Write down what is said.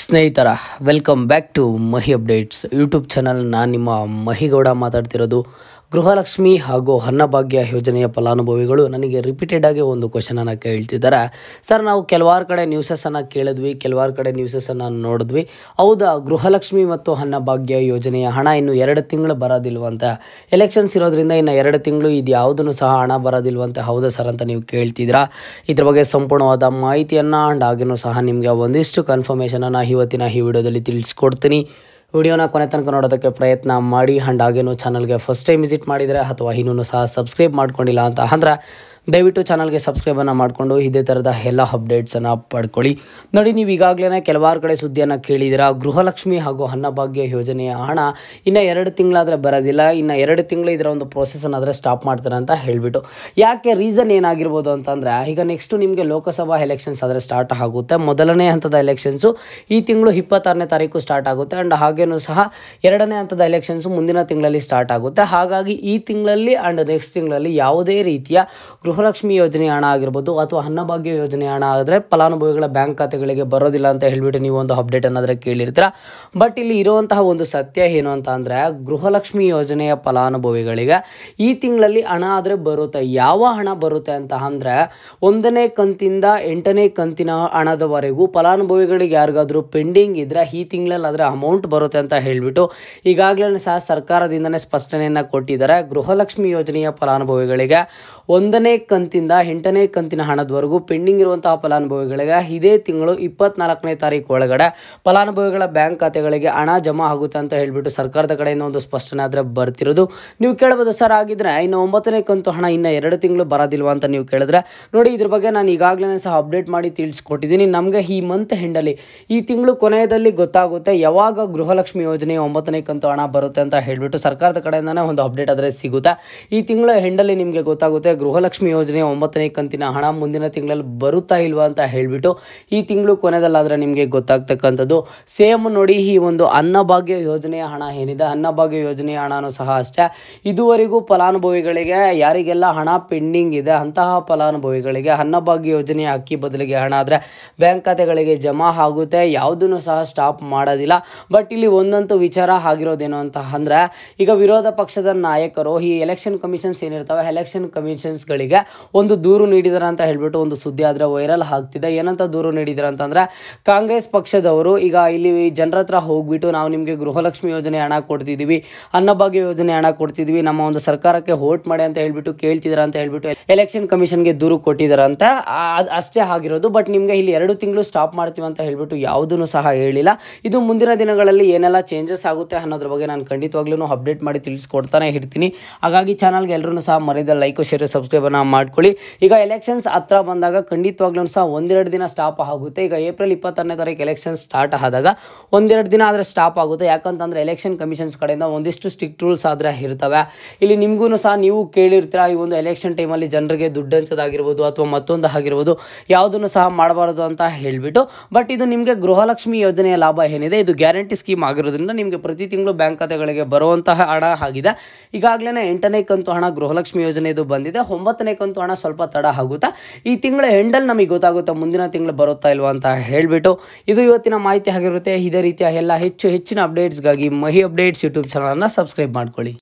ಸ್ನೇಹಿತರ welcome back to Mahi updates YouTube channel ನಾನು ನಿಮ್ಮ ಮಹಿಗೌಡ ಮಾತಾಡ್ತಿರೋದು ಗೃಹಲಕ್ಷ್ಮಿ ಹಾಗೂ ಅನ್ನಭಾಗ್ಯ ಯೋಜನೆಯ ಫಲಾನುಭವಿಗಳು ನನಗೆ ರಿಪೀಟೆಡ್ ಆಗಿ ಒಂದು ಕ್ವಶನನ್ನು ಕೇಳ್ತಿದ್ದಾರೆ ಸರ್ ನಾವು ಕೆಲವಾರು ಕಡೆ ನ್ಯೂಸಸನ್ನು ಕೇಳಿದ್ವಿ ಕೆಲವಾರು ಕಡೆ ನ್ಯೂಸಸನ್ನು ನೋಡಿದ್ವಿ ಹೌದಾ ಗೃಹಲಕ್ಷ್ಮಿ ಮತ್ತು ಅನ್ನಭಾಗ್ಯ ಯೋಜನೆಯ ಹಣ ಇನ್ನು ಎರಡು ತಿಂಗಳು ಬರೋದಿಲ್ವಂತ ಎಲೆಕ್ಷನ್ಸ್ ಇರೋದ್ರಿಂದ ಇನ್ನು ಎರಡು ತಿಂಗಳು ಇದು ಯಾವುದನ್ನು ಸಹ ಹಣ ಬರೋದಿಲ್ವಂತ ಹೌದಾ ಸರ್ ಅಂತ ನೀವು ಕೇಳ್ತಿದ್ದೀರಾ ಇದ್ರ ಬಗ್ಗೆ ಸಂಪೂರ್ಣವಾದ ಮಾಹಿತಿಯನ್ನು ಆ್ಯಂಡ್ ಆಗಿನೂ ಸಹ ನಿಮಗೆ ಒಂದಿಷ್ಟು ಕನ್ಫರ್ಮೇಷನನ್ನು ಇವತ್ತಿನ ಈ ವಿಡಿಯೋದಲ್ಲಿ ತಿಳಿಸ್ಕೊಡ್ತೀನಿ ವಿಡಿಯೋನ ಕೊನೆ ತನಕ ನೋಡೋದಕ್ಕೆ ಪ್ರಯತ್ನ ಮಾಡಿ ಆ್ಯಂಡ್ ಹಾಗೇನು ಚಾನಲ್ಗೆ ಫಸ್ಟ್ ಟೈಮ್ ವಿಸಿಟ್ ಮಾಡಿದರೆ ಅಥವಾ ಇನ್ನೂ ಸಹ ಸಬ್ಸ್ಕ್ರೈಬ್ ಮಾಡ್ಕೊಂಡಿಲ್ಲ ಅಂತ ಅಂದ್ರೆ ದಯವಿಟ್ಟು ಚಾನಲ್ಗೆ ಸಬ್ಸ್ಕ್ರೈಬನ್ನು ಮಾಡಿಕೊಂಡು ಇದೇ ಥರದ ಎಲ್ಲ ಅಪ್ಡೇಟ್ಸನ್ನು ಪಡ್ಕೊಳ್ಳಿ ನೋಡಿ ನೀವು ಈಗಾಗಲೇ ಕೆಲವಾರು ಕಡೆ ಸುದ್ದಿಯನ್ನು ಕೇಳಿದಿರ ಗೃಹಲಕ್ಷ್ಮಿ ಹಾಗೂ ಅನ್ನಭಾಗ್ಯ ಯೋಜನೆಯ ಹಣ ಇನ್ನು ಎರಡು ತಿಂಗಳಾದರೆ ಬರೋದಿಲ್ಲ ಇನ್ನು ಎರಡು ತಿಂಗಳು ಇದರ ಒಂದು ಪ್ರೊಸೆಸನ್ನಾದರೆ ಸ್ಟಾಪ್ ಮಾಡ್ತಾರೆ ಅಂತ ಹೇಳಿಬಿಟ್ಟು ಯಾಕೆ ರೀಸನ್ ಏನಾಗಿರ್ಬೋದು ಅಂತಂದರೆ ಈಗ ನೆಕ್ಸ್ಟು ನಿಮಗೆ ಲೋಕಸಭಾ ಎಲೆಕ್ಷನ್ಸ್ ಆದರೆ ಸ್ಟಾರ್ಟ್ ಆಗುತ್ತೆ ಮೊದಲನೇ ಹಂತದ ಎಲೆಕ್ಷನ್ಸು ಈ ತಿಂಗಳು ಇಪ್ಪತ್ತಾರನೇ ತಾರೀಕು ಸ್ಟಾರ್ಟ್ ಆಗುತ್ತೆ ಆ್ಯಂಡ್ ಹಾಗೇನೂ ಸಹ ಎರಡನೇ ಹಂತದ ಎಲೆಕ್ಷನ್ಸು ಮುಂದಿನ ತಿಂಗಳಲ್ಲಿ ಸ್ಟಾರ್ಟ್ ಆಗುತ್ತೆ ಹಾಗಾಗಿ ಈ ತಿಂಗಳಲ್ಲಿ ಆ್ಯಂಡ್ ನೆಕ್ಸ್ಟ್ ತಿಂಗಳಲ್ಲಿ ಯಾವುದೇ ರೀತಿಯ ಗೃಹಲಕ್ಷ್ಮಿ ಯೋಜನೆ ಹಣ ಆಗಿರ್ಬೋದು ಅಥವಾ ಅನ್ನಭಾಗ್ಯ ಯೋಜನೆ ಹಣ ಆದರೆ ಫಲಾನುಭವಿಗಳ ಬ್ಯಾಂಕ್ ಖಾತೆಗಳಿಗೆ ಬರೋದಿಲ್ಲ ಅಂತ ಹೇಳಿಬಿಟ್ಟು ನೀವು ಒಂದು ಅಪ್ಡೇಟ್ ಅನ್ನೋದ್ರೆ ಕೇಳಿರ್ತೀರ ಬಟ್ ಇಲ್ಲಿ ಇರುವಂತಹ ಒಂದು ಸತ್ಯ ಏನು ಅಂತ ಅಂದರೆ ಗೃಹಲಕ್ಷ್ಮಿ ಯೋಜನೆಯ ಫಲಾನುಭವಿಗಳಿಗೆ ಈ ತಿಂಗಳಲ್ಲಿ ಹಣ ಆದರೆ ಬರುತ್ತೆ ಯಾವ ಹಣ ಬರುತ್ತೆ ಅಂತ ಅಂದರೆ ಒಂದನೇ ಕಂತಿಂದ ಎಂಟನೇ ಕಂತಿನ ಹಣದವರೆಗೂ ಫಲಾನುಭವಿಗಳಿಗೆ ಯಾರಿಗಾದರೂ ಪೆಂಡಿಂಗ್ ಇದ್ದರೆ ಈ ತಿಂಗಳಲ್ಲಿ ಆದರೆ ಅಮೌಂಟ್ ಬರುತ್ತೆ ಅಂತ ಹೇಳಿಬಿಟ್ಟು ಈಗಾಗಲೇ ಸಹ ಸರ್ಕಾರದಿಂದನೇ ಸ್ಪಷ್ಟನೆಯನ್ನು ಕೊಟ್ಟಿದ್ದಾರೆ ಗೃಹಲಕ್ಷ್ಮಿ ಯೋಜನೆಯ ಫಲಾನುಭವಿಗಳಿಗೆ ಒಂದನೇ ಕಂತಿಂದ ಎಂಟನೇ ಕಂತಿನ ಹಣದವರೆಗೂ ಪೆಂಡಿಂಗ್ ಇರುವಂತಹ ಫಲಾನುಭವಿಗಳಿಗೆ ಇದೇ ತಿಂಗಳು ಇಪ್ಪತ್ನಾಲ್ಕನೇ ತಾರೀಕು ಒಳಗಡೆ ಫಲಾನುಭವಿಗಳ ಬ್ಯಾಂಕ್ ಖಾತೆಗಳಿಗೆ ಹಣ ಜಮಾ ಆಗುತ್ತೆ ಅಂತ ಹೇಳಿಬಿಟ್ಟು ಸರ್ಕಾರದ ಕಡೆಯಿಂದ ಒಂದು ಸ್ಪಷ್ಟನೆ ಆದರೆ ಬರ್ತಿರೋದು ನೀವು ಕೇಳಬಹುದು ಸರ್ ಆಗಿದ್ರೆ ಇನ್ನು ಒಂಬತ್ತನೇ ಕಂತು ಹಣ ಇನ್ನು ಎರಡು ತಿಂಗಳು ಬರೋದಿಲ್ವಾ ಅಂತ ನೀವು ಕೇಳಿದ್ರೆ ನೋಡಿ ಇದ್ರ ಬಗ್ಗೆ ನಾನು ಈಗಾಗಲೇ ಸಹ ಅಪ್ಡೇಟ್ ಮಾಡಿ ತಿಳಿಸ್ಕೊಟ್ಟಿದ್ದೀನಿ ನಮಗೆ ಈ ಮಂತ್ ಹೆಂಡಲಿ ಈ ತಿಂಗಳು ಕೊನೆಯಲ್ಲಿ ಗೊತ್ತಾಗುತ್ತೆ ಯಾವಾಗ ಗೃಹಲಕ್ಷ್ಮಿ ಯೋಜನೆ ಒಂಬತ್ತನೇ ಕಂತು ಹಣ ಬರುತ್ತೆ ಅಂತ ಹೇಳಿಬಿಟ್ಟು ಸರ್ಕಾರದ ಕಡೆಯಿಂದನೇ ಒಂದು ಅಪ್ಡೇಟ್ ಆದರೆ ಸಿಗುತ್ತೆ ಈ ತಿಂಗಳ ಹೆಂಡಲ್ಲಿ ನಿಮಗೆ ಗೊತ್ತಾಗುತ್ತೆ ಗೃಹಲಕ್ಷ್ಮಿ ಯೋಜನೆ ಒಂಬತ್ತನೇ ಕಂತಿನ ಹಣ ಮುಂದಿನ ತಿಂಗಳಲ್ಲಿ ಬರುತ್ತಾ ಇಲ್ವಾ ಅಂತ ಹೇಳಿಬಿಟ್ಟು ಈ ತಿಂಗಳು ಕೊನೆದಲ್ಲಾದ್ರೆ ನಿಮಗೆ ಗೊತ್ತಾಗ್ತಕ್ಕಂಥದ್ದು ಸೇಮ್ ನೋಡಿ ಈ ಒಂದು ಅನ್ನಭಾಗ್ಯ ಯೋಜನೆಯ ಹಣ ಏನಿದೆ ಅನ್ನಭಾಗ್ಯ ಯೋಜನೆಯ ಹಣನೂ ಸಹ ಅಷ್ಟೇ ಇದುವರೆಗೂ ಫಲಾನುಭವಿಗಳಿಗೆ ಯಾರಿಗೆಲ್ಲ ಹಣ ಪೆಂಡಿಂಗ್ ಇದೆ ಅಂತಹ ಫಲಾನುಭವಿಗಳಿಗೆ ಅನ್ನಭಾಗ್ಯ ಯೋಜನೆಯ ಅಕ್ಕಿ ಬದಲಿಗೆ ಹಣ ಆದರೆ ಬ್ಯಾಂಕ್ ಖಾತೆಗಳಿಗೆ ಜಮಾ ಆಗುತ್ತೆ ಯಾವುದನ್ನು ಸಹ ಸ್ಟಾಪ್ ಮಾಡೋದಿಲ್ಲ ಬಟ್ ಇಲ್ಲಿ ಒಂದಂತೂ ವಿಚಾರ ಆಗಿರೋದೇನು ಅಂತ ಅಂದರೆ ಈಗ ವಿರೋಧ ಪಕ್ಷದ ನಾಯಕರು ಈ ಎಲೆಕ್ಷನ್ ಕಮಿಷನ್ಸ್ ಏನಿರ್ತವೆ ಎಲೆಕ್ಷನ್ ಕಮಿಷನ್ಸ್ಗಳಿಗೆ ಒಂದು ದೂರು ನೀಡಿದಾರ ಅಂತ ಹೇಳ್ಬಿಟ್ಟು ಒಂದು ಸುದ್ದಿ ಆದರೆ ವೈರಲ್ ಆಗ್ತಿದೆ ಏನಂತ ದೂರು ನೀಡಿದಾರ ಅಂತಂದರೆ ಕಾಂಗ್ರೆಸ್ ಪಕ್ಷದವರು ಈಗ ಇಲ್ಲಿ ಜನರ ಹತ್ರ ಹೋಗ್ಬಿಟ್ಟು ನಾವು ನಿಮಗೆ ಗೃಹಲಕ್ಷ್ಮಿ ಯೋಜನೆ ಹಣ ಕೊಡ್ತಿದ್ದೀವಿ ಅನ್ನಭಾಗ್ಯ ಯೋಜನೆ ಹಣ ಕೊಡ್ತಿದ್ವಿ ನಮ್ಮ ಒಂದು ಸರ್ಕಾರಕ್ಕೆ ವೋಟ್ ಮಾಡಿ ಅಂತ ಹೇಳ್ಬಿಟ್ಟು ಕೇಳ್ತಿದಾರ ಅಂತ ಹೇಳ್ಬಿಟ್ಟು ಎಲೆಕ್ಷನ್ ಕಮಿಷನ್ಗೆ ದೂರು ಅಂತ ಅಷ್ಟೇ ಆಗಿರೋದು ಬಟ್ ನಿಮಗೆ ಇಲ್ಲಿ ಎರಡು ತಿಂಗಳು ಸ್ಟಾಪ್ ಮಾಡ್ತೀವಿ ಅಂತ ಹೇಳ್ಬಿಟ್ಟು ಯಾವುದನ್ನು ಸಹ ಹೇಳಿಲ್ಲ ಇದು ಮುಂದಿನ ದಿನಗಳಲ್ಲಿ ಏನೆಲ್ಲ ಚೇಂಜಸ್ ಆಗುತ್ತೆ ಅನ್ನೋದ್ರ ಬಗ್ಗೆ ನಾನು ಖಂಡಿತವಾಗ್ಲೂ ಅಪ್ಡೇಟ್ ಮಾಡಿ ತಿಳಿಸ್ಕೊಡ್ತಾನೆ ಇರ್ತೀನಿ ಹಾಗಾಗಿ ಚಾನಲ್ಗೆ ಎಲ್ಲರೂ ಸಹ ಮರೆಯದ ಲೈಕ್ ಶೇರ್ ಸಬ್ಸ್ಕ್ರೈಬ್ ಮಾಡ್ಕೊಳ್ಳಿ ಈಗ ಎಲೆಕ್ಷನ್ಸ್ ಹತ್ರ ಬಂದಾಗ ಖಂಡಿತವಾಗ್ಲೂ ಸಹ ಒಂದೆರಡು ದಿನ ಸ್ಟಾಪ್ ಆಗುತ್ತೆ ಈಗ ಏಪ್ರಿಲ್ ಇಪ್ಪತ್ತನೇ ತಾರೀಕು ಎಲೆಕ್ಷನ್ ಸ್ಟಾರ್ಟ್ ಆದಾಗ ಒಂದೆರಡು ದಿನ ಆದರೆ ಸ್ಟಾಪ್ ಆಗುತ್ತೆ ಯಾಕಂತಂದರೆ ಎಲೆಕ್ಷನ್ ಕಮಿಷನ್ಸ್ ಕಡೆಯಿಂದ ಒಂದಿಷ್ಟು ಸ್ಟ್ರಿಕ್ಟ್ ರೂಲ್ಸ್ ಆದರೆ ಇರ್ತವೆ ಇಲ್ಲಿ ನಿಮಗೂ ಸಹ ನೀವು ಕೇಳಿರ್ತೀರ ಈ ಒಂದು ಎಲೆಕ್ಷನ್ ಟೈಮಲ್ಲಿ ಜನರಿಗೆ ದುಡ್ಡು ಹಂಚೋದಾಗಿರ್ಬೋದು ಅಥವಾ ಮತ್ತೊಂದು ಆಗಿರ್ಬೋದು ಯಾವುದನ್ನು ಸಹ ಮಾಡಬಾರದು ಅಂತ ಹೇಳಿಬಿಟ್ಟು ಬಟ್ ಇದು ನಿಮಗೆ ಗೃಹಲಕ್ಷ್ಮಿ ಯೋಜನೆಯ ಲಾಭ ಏನಿದೆ ಇದು ಗ್ಯಾರಂಟಿ ಸ್ಕೀಮ್ ಆಗಿರೋದ್ರಿಂದ ನಿಮಗೆ ಪ್ರತಿ ತಿಂಗಳು ಬ್ಯಾಂಕ್ ಖಾತೆಗಳಿಗೆ ಬರುವಂತಹ ಹಣ ಆಗಿದೆ ಈಗಾಗಲೇ ಎಂಟನೇ ಕಂತು ಹಣ ಗೃಹಲಕ್ಷ್ಮಿ ಇದು ಬಂದಿದೆ ಒಂಬತ್ತನೇ ಹಣ ಸ್ವಲ್ಪ ತಡ ಆಗುತ್ತಾ ಈ ತಿಂಗಳ ಹೆಂಡಲ್ ನಮಗೆ ಗೊತ್ತಾಗುತ್ತಾ ಮುಂದಿನ ತಿಂಗಳು ಬರುತ್ತಾ ಇಲ್ವಾ ಅಂತ ಹೇಳಿಬಿಟ್ಟು ಇದು ಇವತ್ತಿನ ಮಾಹಿತಿ ಆಗಿರುತ್ತೆ ಇದೇ ರೀತಿಯ ಎಲ್ಲ ಹೆಚ್ಚು ಹೆಚ್ಚಿನ ಅಪ್ಡೇಟ್ಸ್ಗಾಗಿ ಮಹಿ ಅಪ್ಡೇಟ್ಸ್ ಯೂಟ್ಯೂಬ್ ಚಾನಲನ್ನು ಸಬ್ಸ್ಕ್ರೈಬ್ ಮಾಡ್ಕೊಳ್ಳಿ